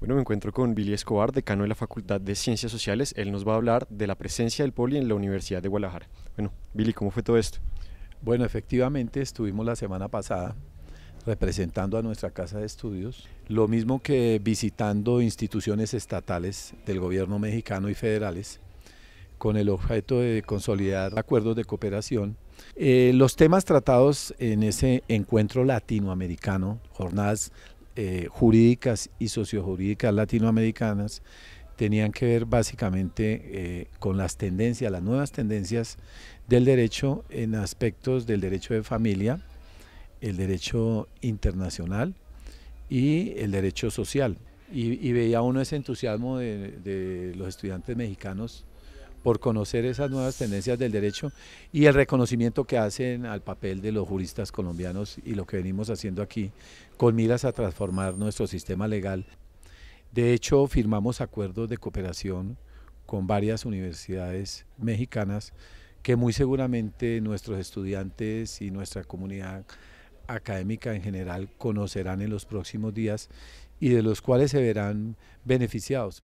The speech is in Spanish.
Bueno, me encuentro con Billy Escobar, decano de la Facultad de Ciencias Sociales. Él nos va a hablar de la presencia del poli en la Universidad de Guadalajara. Bueno, Billy, ¿cómo fue todo esto? Bueno, efectivamente estuvimos la semana pasada representando a nuestra casa de estudios, lo mismo que visitando instituciones estatales del gobierno mexicano y federales, con el objeto de consolidar acuerdos de cooperación. Eh, los temas tratados en ese encuentro latinoamericano, jornadas eh, jurídicas y sociojurídicas latinoamericanas tenían que ver básicamente eh, con las tendencias, las nuevas tendencias del derecho en aspectos del derecho de familia, el derecho internacional y el derecho social. Y, veía uno ese entusiasmo de los estudiantes mexicanos por conocer esas nuevas tendencias del derecho y el reconocimiento que hacen al papel de los juristas colombianos y lo que venimos haciendo aquí con miras a transformar nuestro sistema legal. De hecho, firmamos acuerdos de cooperación con varias universidades mexicanas que muy seguramente nuestros estudiantes y nuestra comunidad académica en general conocerán en los próximos días y de los cuales se verán beneficiados.